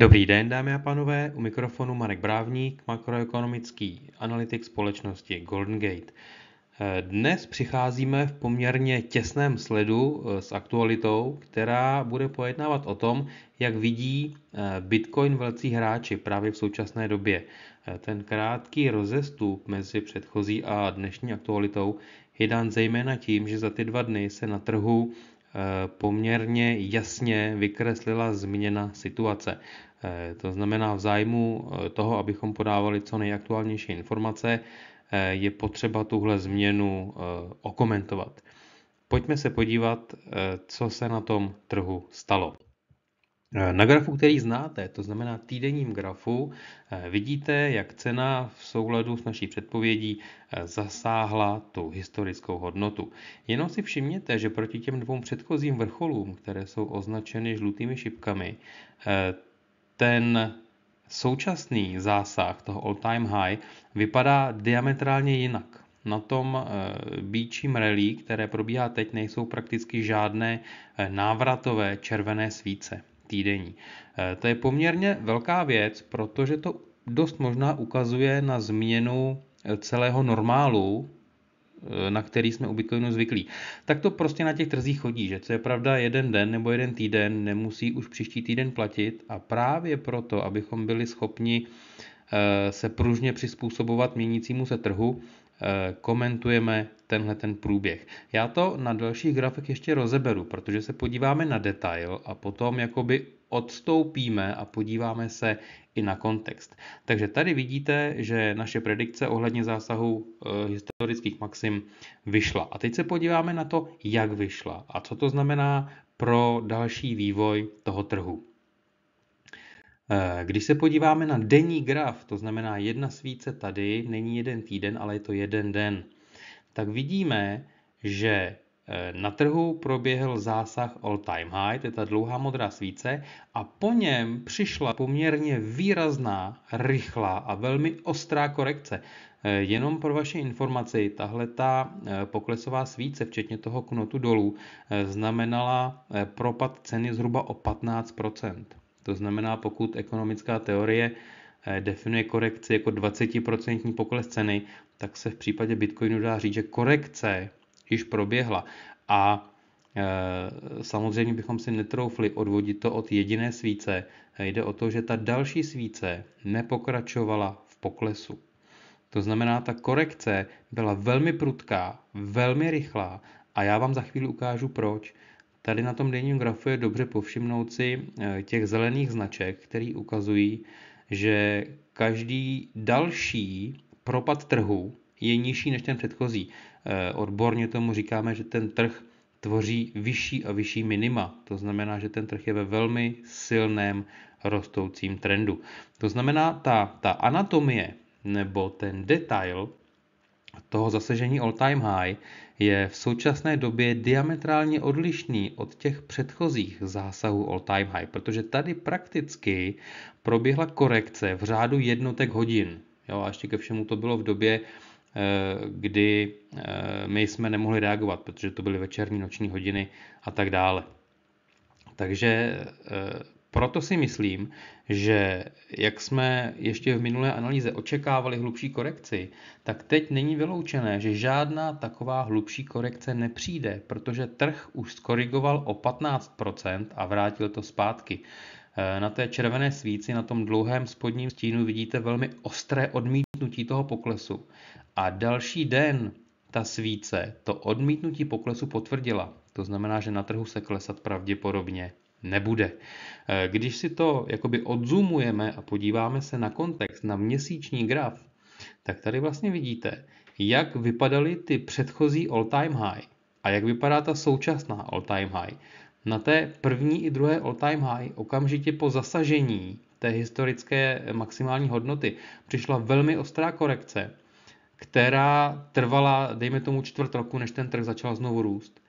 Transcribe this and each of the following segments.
Dobrý den, dámy a pánové, u mikrofonu Marek Brávník, makroekonomický analytik společnosti Golden Gate. Dnes přicházíme v poměrně těsném sledu eh, s aktualitou, která bude pojednávat o tom, jak vidí eh, Bitcoin velcí hráči právě v současné době. Eh, ten krátký rozestup mezi předchozí a dnešní aktualitou je dán zejména tím, že za ty dva dny se na trhu Eh, poměrně jasně vykreslila změna situace. Eh, to znamená, v zájmu eh, toho, abychom podávali co nejaktuálnější informace, je potřeba tuhle změnu okomentovat. Pojďme se podívat, co se na tom trhu stalo. Eh, na grafu, který znáte, to znamená týdenním grafu, eh, vidíte, jak cena v souladu s naší předpovědí eh, zasáhla tu historickou hodnotu. Jenom si všimněte, že proti těm dvou předchozím vrcholům, které jsou označeny žlutými šipkami, ten současný zásah toho all-time high vypadá diametrálně jinak. Na tom bíčím rally, které probíhá teď, nejsou prakticky žádné návratové červené svíce týdenní. Eh, to je poměrně velká věc, protože to dost možná ukazuje na změnu eh, celého normálu, eh, na který jsme u Bitcoinu zvyklí. Tak to prostě na těch trzích chodí, že co je pravda jeden den nebo jeden týden nemusí už příští týden platit a právě proto, abychom byli schopni se pružně přizpůsobovat měnícímu se trhu, komentujeme tenhle ten průběh. Já to na dalších grafech ještě rozeberu, protože se podíváme na detail a potom jakoby odstoupíme a podíváme se i na kontext. Takže tady vidíte, že naše predikce ohledně zásahu e, historických maxim vyšla. A teď se podíváme na to, jak vyšla a co to znamená pro další vývoj toho trhu. Eh, když se podíváme na denní graf, to znamená jedna svíce tady, není jeden týden, ale je to jeden den tak vidíme, že eh, na trhu proběhl zásah all time high, to je ta dlouhá modrá svíce, a po něm přišla poměrně výrazná, rychlá a velmi ostrá korekce. Eh, jenom pro vaši informaci, tahle ta eh, poklesová svíce, včetně toho knotu dolů, znamenala propad ceny zhruba o 15 To znamená, pokud ekonomická teorie Eh, definuje korekci jako 20% pokles ceny, tak se v případě Bitcoinu dá říct, že korekce již proběhla. A eh, samozřejmě bychom si netroufli odvodit to od jediné svíce. Jde o to, že ta další svíce nepokračovala v poklesu. To znamená, ta korekce byla velmi prudká, velmi rychlá a já vám za chvíli ukážu proč. Tady na tom denním grafu je dobře povšimnout si eh, těch zelených značek, které ukazují, že každý další propad trhu je nižší než ten předchozí. Eh, odborně tomu říkáme, že ten trh tvoří vyšší a vyšší minima. To znamená, že ten trh je ve velmi silném rostoucím trendu. To znamená, ta, ta anatomie nebo ten detail toho zasežení all-time high je v současné době diametrálně odlišný od těch předchozích zásahů all-time high, protože tady prakticky proběhla korekce v řádu jednotek hodin. Jo, a ještě ke všemu to bylo v době, eh, kdy eh, my jsme nemohli reagovat, protože to byly večerní, noční hodiny a tak dále. Takže eh, proto si myslím, že jak jsme ještě v minulé analýze očekávali hlubší korekci, tak teď není vyloučené, že žádná taková hlubší korekce nepřijde, protože trh už skorigoval o 15% a vrátil to zpátky. E, na té červené svíci, na tom dlouhém spodním stínu vidíte velmi ostré odmítnutí toho poklesu. A další den ta svíce to odmítnutí poklesu potvrdila. To znamená, že na trhu se klesat pravděpodobně nebude. Eh, když si to jakoby odzumujeme a podíváme se na kontext, na měsíční graf, tak tady vlastně vidíte, jak vypadaly ty předchozí all-time high a jak vypadá ta současná all-time high. Na té první i druhé all-time high okamžitě po zasažení té historické maximální hodnoty přišla velmi ostrá korekce, která trvala, dejme tomu, čtvrt roku, než ten trh začal znovu růst.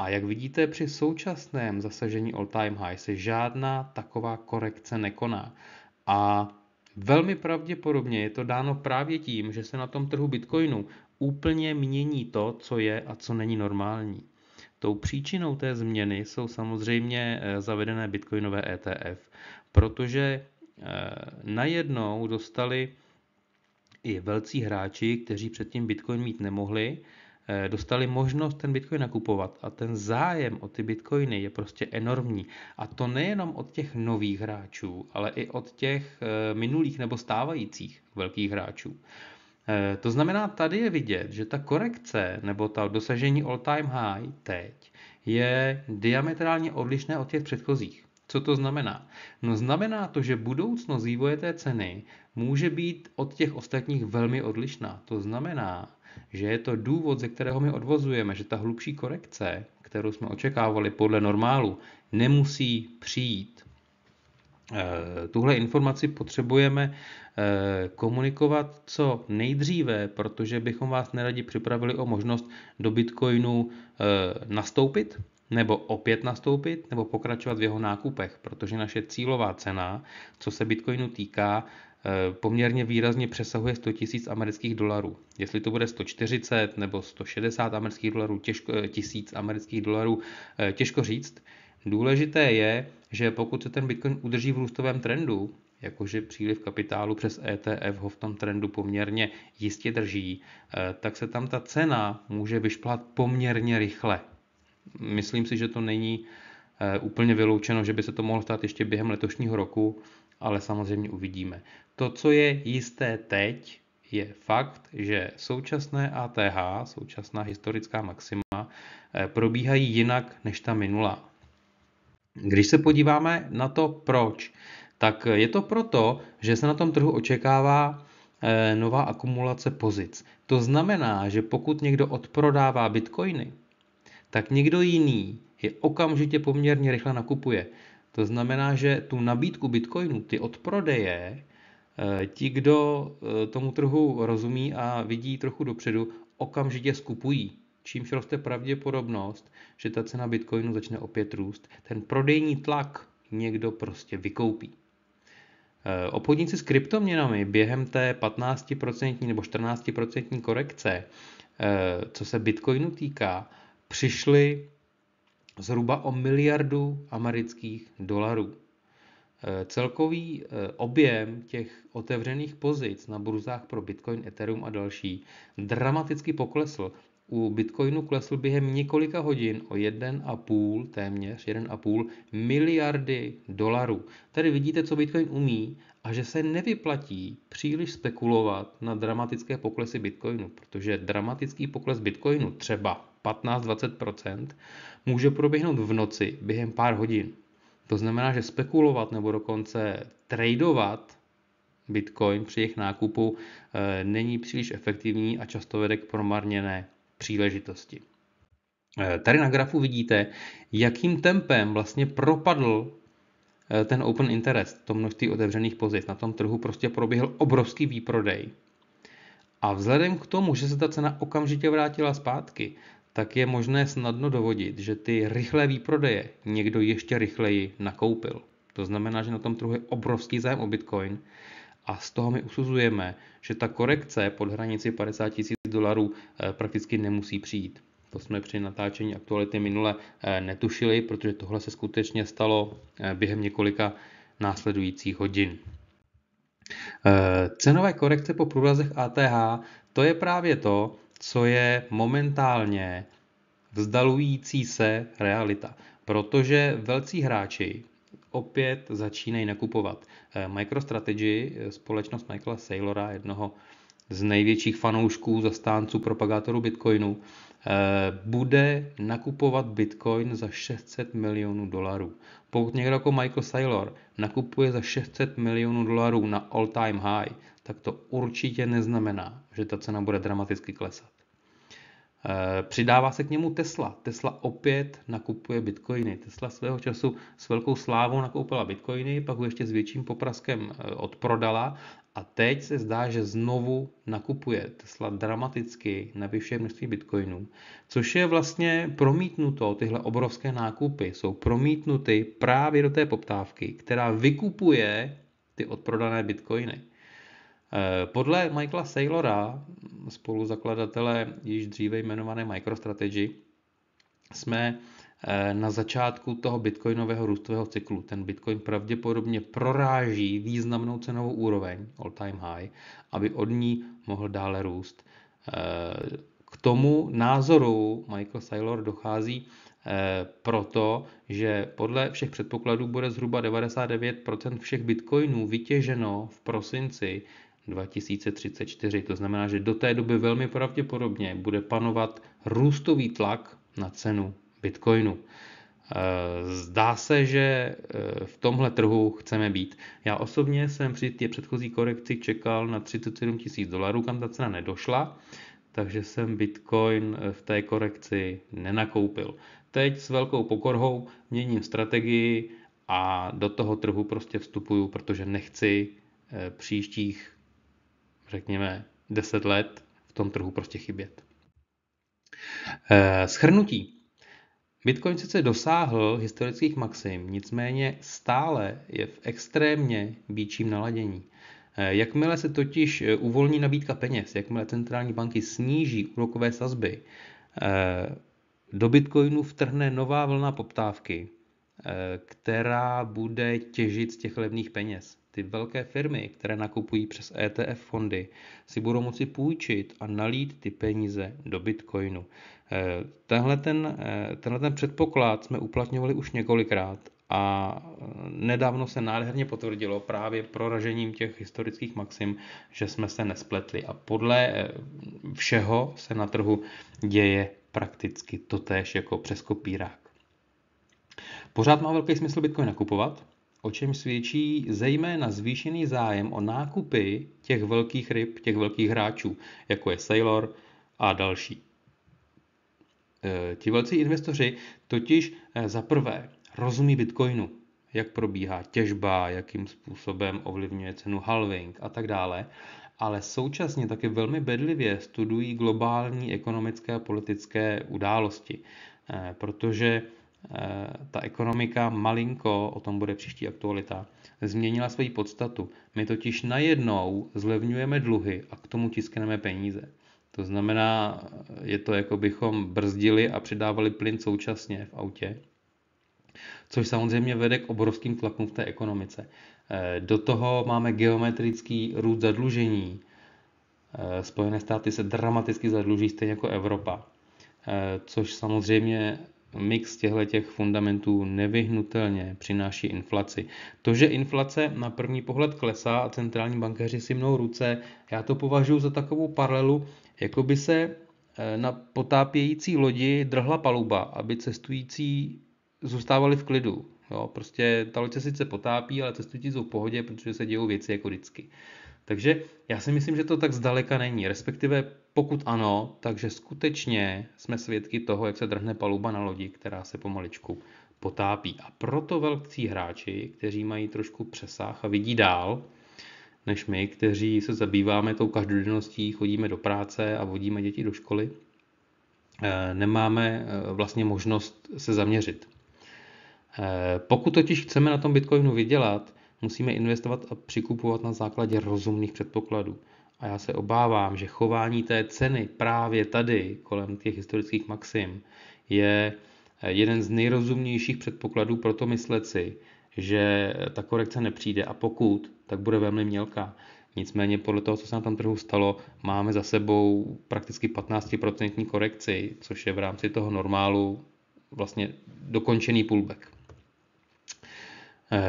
A jak vidíte, při současném zasažení all-time high se žádná taková korekce nekoná. A velmi pravděpodobně je to dáno právě tím, že se na tom trhu bitcoinu úplně mění to, co je a co není normální. Tou příčinou té změny jsou samozřejmě eh, zavedené bitcoinové ETF, protože eh, najednou dostali i velcí hráči, kteří předtím bitcoin mít nemohli, Eh, dostali možnost ten bitcoin nakupovat a ten zájem o ty bitcoiny je prostě enormní. A to nejenom od těch nových hráčů, ale i od těch eh, minulých nebo stávajících velkých hráčů. Eh, to znamená, tady je vidět, že ta korekce nebo ta dosažení all-time high teď je diametrálně odlišné od těch předchozích. Co to znamená? No znamená to, že budoucnost vývoje té ceny může být od těch ostatních velmi odlišná. To znamená, že je to důvod, ze kterého my odvozujeme, že ta hlubší korekce, kterou jsme očekávali podle normálu, nemusí přijít. Eh, tuhle informaci potřebujeme eh, komunikovat co nejdříve, protože bychom vás neradi připravili o možnost do Bitcoinu eh, nastoupit, nebo opět nastoupit, nebo pokračovat v jeho nákupech, protože naše cílová cena, co se Bitcoinu týká, eh, poměrně výrazně přesahuje 100 000 amerických dolarů. Jestli to bude 140 nebo 160 amerických dolarů, těžko, eh, tisíc amerických dolarů, eh, těžko říct. Důležité je, že pokud se ten Bitcoin udrží v růstovém trendu, jakože příliv kapitálu přes ETF ho v tom trendu poměrně jistě drží, tak se tam ta cena může vyšplhat poměrně rychle. Myslím si, že to není eh, úplně vyloučeno, že by se to mohlo stát ještě během letošního roku, ale samozřejmě uvidíme. To, co je jisté teď, je fakt, že současné ATH, současná historická maxima, eh, probíhají jinak než ta minulá. Když se podíváme na to, proč, tak je to proto, že se na tom trhu očekává eh, nová akumulace pozic. To znamená, že pokud někdo odprodává bitcoiny, tak někdo jiný je okamžitě poměrně rychle nakupuje. To znamená, že tu nabídku bitcoinu, ty odprodeje, eh, ti, kdo eh, tomu trhu rozumí a vidí trochu dopředu, okamžitě skupují. Čímž roste pravděpodobnost, že ta cena bitcoinu začne opět růst. Ten prodejní tlak někdo prostě vykoupí. Eh, obchodníci s kryptoměnami během té 15% nebo 14% korekce, co se bitcoinu týká, přišli zhruba o miliardu amerických dolarů. E, celkový e, objem těch otevřených pozic na burzách pro Bitcoin, Ethereum a další dramaticky poklesl. U Bitcoinu klesl během několika hodin o 1,5, téměř 1,5 miliardy dolarů. Tady vidíte, co Bitcoin umí a že se nevyplatí příliš spekulovat na dramatické poklesy Bitcoinu, protože dramatický pokles Bitcoinu třeba 15-20%, může proběhnout v noci během pár hodin. To znamená, že spekulovat nebo dokonce tradovat Bitcoin při jejich nákupu eh, není příliš efektivní a často vede k promarněné příležitosti. Eh, tady na grafu vidíte, jakým tempem vlastně propadl eh, ten open interest, to množství otevřených pozic. Na tom trhu prostě proběhl obrovský výprodej. A vzhledem k tomu, že se ta cena okamžitě vrátila zpátky, tak je možné snadno dovodit, že ty rychlé výprodeje někdo ještě rychleji nakoupil. To znamená, že na tom trhu je obrovský zájem o Bitcoin a z toho my usuzujeme, že ta korekce pod hranici 50 000 dolarů eh, prakticky nemusí přijít. To jsme při natáčení aktuality minule eh, netušili, protože tohle se skutečně stalo eh, během několika následujících hodin. Cenové korekce po průrazech ATH, to je právě to, co je momentálně vzdalující se realita. Protože velcí hráči opět začínají nakupovat. Eh, MicroStrategy, eh, společnost Michaela Saylora, jednoho z největších fanoušků, zastánců, propagátorů Bitcoinu, eh, bude nakupovat Bitcoin za 600 milionů dolarů. Pokud někdo jako Michael Saylor nakupuje za 600 milionů dolarů na all-time high, tak to určitě neznamená, že ta cena bude dramaticky klesat. E, přidává se k němu Tesla. Tesla opět nakupuje bitcoiny. Tesla svého času s velkou slávou nakoupila bitcoiny, pak ho ještě s větším popraskem e, odprodala a teď se zdá, že znovu nakupuje Tesla dramaticky na vyšší množství bitcoinů, což je vlastně promítnuto, tyhle obrovské nákupy jsou promítnuty právě do té poptávky, která vykupuje ty odprodané bitcoiny. Eh, podle Michaela Saylora, spoluzakladatele již dříve jmenované MicroStrategy, jsme eh, na začátku toho bitcoinového růstového cyklu. Ten bitcoin pravděpodobně proráží významnou cenovou úroveň, all time high, aby od ní mohl dále růst. Eh, k tomu názoru Michael Saylor dochází proto, že podle všech předpokladů bude zhruba 99% všech bitcoinů vytěženo v prosinci 2034. To znamená, že do té doby velmi pravděpodobně bude panovat růstový tlak na cenu bitcoinu. Eh, zdá se, že eh, v tomhle trhu chceme být. Já osobně jsem při té předchozí korekci čekal na 37 tisíc dolarů, kam ta cena nedošla, takže jsem Bitcoin eh, v té korekci nenakoupil. Teď s velkou pokorhou měním strategii a do toho trhu prostě vstupuju, protože nechci příštích řekněme, 10 let v tom trhu prostě chybět. Eh, schrnutí. Bitcoin sice dosáhl historických maxim, nicméně stále je v extrémně býčím naladění. Eh, jakmile se totiž eh, uvolní nabídka peněz, jakmile centrální banky sníží úrokové sazby, do bitcoinu vtrhne nová vlna poptávky, která bude těžit z těch levných peněz ty velké firmy, které nakupují přes ETF fondy, si budou moci půjčit a nalít ty peníze do Bitcoinu. Eh, tenhle ten, eh, tenhle ten předpoklad jsme uplatňovali už několikrát a eh, nedávno se nádherně potvrdilo právě proražením těch historických maxim, že jsme se nespletli. A podle všeho se na trhu děje prakticky totéž jako přes kopírák. Pořád má velký smysl Bitcoin nakupovat, o čem svědčí zejména zvýšený zájem o nákupy těch velkých ryb, těch velkých hráčů, jako je Sailor a další. E, ti velcí investoři totiž e, za prvé rozumí bitcoinu, jak probíhá těžba, jakým způsobem ovlivňuje cenu halving a tak dále, ale současně také velmi bedlivě studují globální ekonomické a politické události, e, protože Eh, ta ekonomika malinko, o tom bude příští aktualita, změnila svoji podstatu. My totiž najednou zlevňujeme dluhy a k tomu tiskneme peníze. To znamená, je to jako bychom brzdili a přidávali plyn současně v autě, což samozřejmě vede k obrovským tlakům v té ekonomice. Eh, do toho máme geometrický růst zadlužení. Eh, Spojené státy se dramaticky zadluží, stejně jako Evropa, což samozřejmě mix těchto těch fundamentů nevyhnutelně přináší inflaci. To, že inflace na první pohled klesá a centrální bankéři si mnou ruce, já to považuji za takovou paralelu, jako by se eh, na potápějící lodi drhla paluba, aby cestující zůstávali v klidu. Jo, prostě ta loď se sice potápí, ale cestující jsou v pohodě, protože se dějou věci jako vždycky. Takže já si myslím, že to tak zdaleka není. Respektive pokud ano, takže skutečně jsme svědky toho, jak se drhne paluba na lodi, která se pomaličku potápí. A proto velcí hráči, kteří mají trošku přesah a vidí dál, než my, kteří se zabýváme tou každodenností, chodíme do práce a vodíme děti do školy, eh, nemáme eh, vlastně možnost se zaměřit. Eh, pokud totiž chceme na tom Bitcoinu vydělat, musíme investovat a přikupovat na základě rozumných předpokladů. A já se obávám, že chování té ceny právě tady, kolem těch historických maxim, je eh, jeden z nejrozumnějších předpokladů pro to myslet si, že eh, ta korekce nepřijde a pokud, tak bude velmi mělká. Nicméně podle toho, co se na tom trhu stalo, máme za sebou prakticky 15% korekci, což je v rámci toho normálu vlastně dokončený pullback. Eh,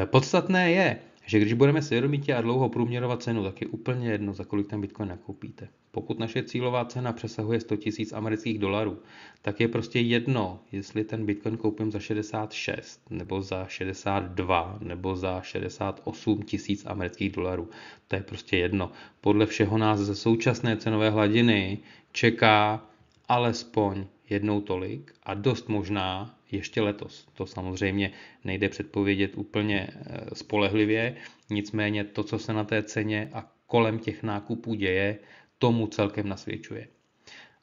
podstatné je, že když budeme svědomitě a dlouho průměrovat cenu, tak je úplně jedno, za kolik ten bitcoin nakoupíte. Pokud naše cílová cena přesahuje 100 000 amerických dolarů, tak je prostě jedno, jestli ten bitcoin koupím za 66, nebo za 62, nebo za 68 tisíc amerických dolarů. To je prostě jedno. Podle všeho nás ze současné cenové hladiny čeká alespoň jednou tolik a dost možná ještě letos. To samozřejmě nejde předpovědět úplně eh, spolehlivě, nicméně to, co se na té ceně a kolem těch nákupů děje, tomu celkem nasvědčuje.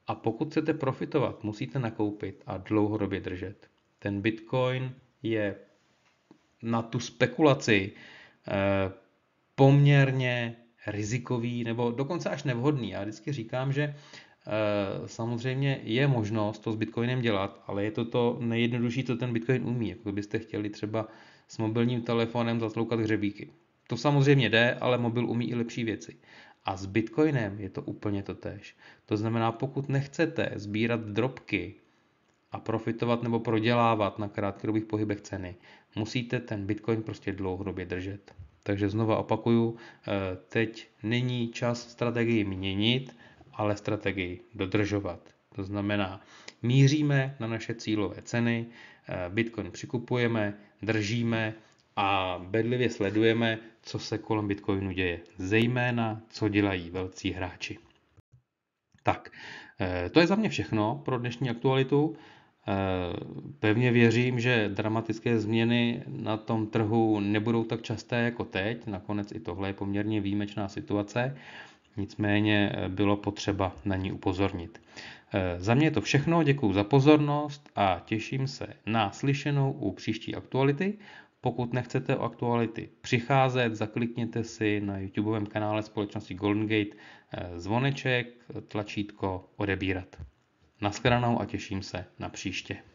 A pokud chcete profitovat, musíte nakoupit a dlouhodobě držet. Ten Bitcoin je na tu spekulaci eh, poměrně rizikový nebo dokonce až nevhodný. Já vždycky říkám, že Eh, samozřejmě je možnost to s Bitcoinem dělat, ale je to to nejjednodušší, co ten Bitcoin umí. Jako byste chtěli třeba s mobilním telefonem zatloukat hřebíky. To samozřejmě jde, ale mobil umí i lepší věci. A s Bitcoinem je to úplně to tež. To znamená, pokud nechcete sbírat drobky a profitovat nebo prodělávat na krátkodobých pohybech ceny, musíte ten Bitcoin prostě dlouhodobě držet. Takže znova opakuju, eh, teď není čas strategii měnit, ale strategii dodržovat. To znamená, míříme na naše cílové ceny, eh, Bitcoin přikupujeme, držíme a bedlivě sledujeme, co se kolem Bitcoinu děje, zejména co dělají velcí hráči. Tak, eh, to je za mě všechno pro dnešní aktualitu. Eh, pevně věřím, že dramatické změny na tom trhu nebudou tak časté jako teď. Nakonec i tohle je poměrně výjimečná situace nicméně eh, bylo potřeba na ní upozornit. Eh, za mě je to všechno, děkuji za pozornost a těším se na slyšenou u příští aktuality. Pokud nechcete o aktuality přicházet, zaklikněte si na YouTubeovém kanále společnosti Golden Gate eh, zvoneček, tlačítko odebírat. Naschledanou a těším se na příště.